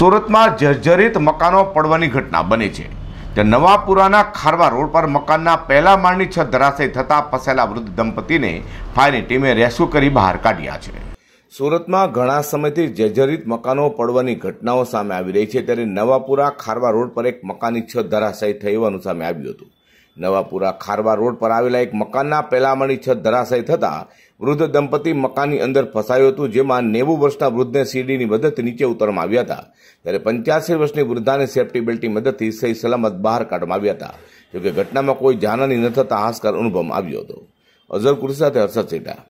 સુરતમાં જર્જરિત મકાનો પડવાની ઘટના બની છે ત્યાં નવાપુરાના ખારવા રોડ પર મકાનના પહેલા માળની છત ધરાશય થતાં ફસાયેલા વૃદ્ધ દંપતીને ફાયરની ટીમે રેસ્ક્યુ કરી બહાર કાઢ્યા છે સુરતમાં ઘણા સમયથી જર્જરિત મકાનો પડવાની ઘટનાઓ સામે આવી રહી છે ત્યારે નવાપુરા ખારવા રોડ પર એક મકાનની છત ધરાશય થઈ હોવાનું સામે આવ્યું હતું નવાપુરા ખારવા રોડ પર આવેલા એક મકાનના પેલામણી છત ધરાશય થતા વૃદ્ધ દંપતી મકાનની અંદર ફસાયું હતું જેમાં નેવું વર્ષના વૃદ્ધને સીડીની મદદથી નીચે ઉતરવામાં આવ્યા હતા ત્યારે પંચ્યાસી વર્ષની વૃદ્ધાને સેફટી બેલ્ટની મદદથી સહી સલામત બહાર કાઢવામાં આવ્યા હતા જોકે ઘટનામાં કોઈ જાનહાની ન થતા હાશકાર અનુભવમાં આવ્યો હતો અઝર કુર્સી સાથે હર્ષદ સેટા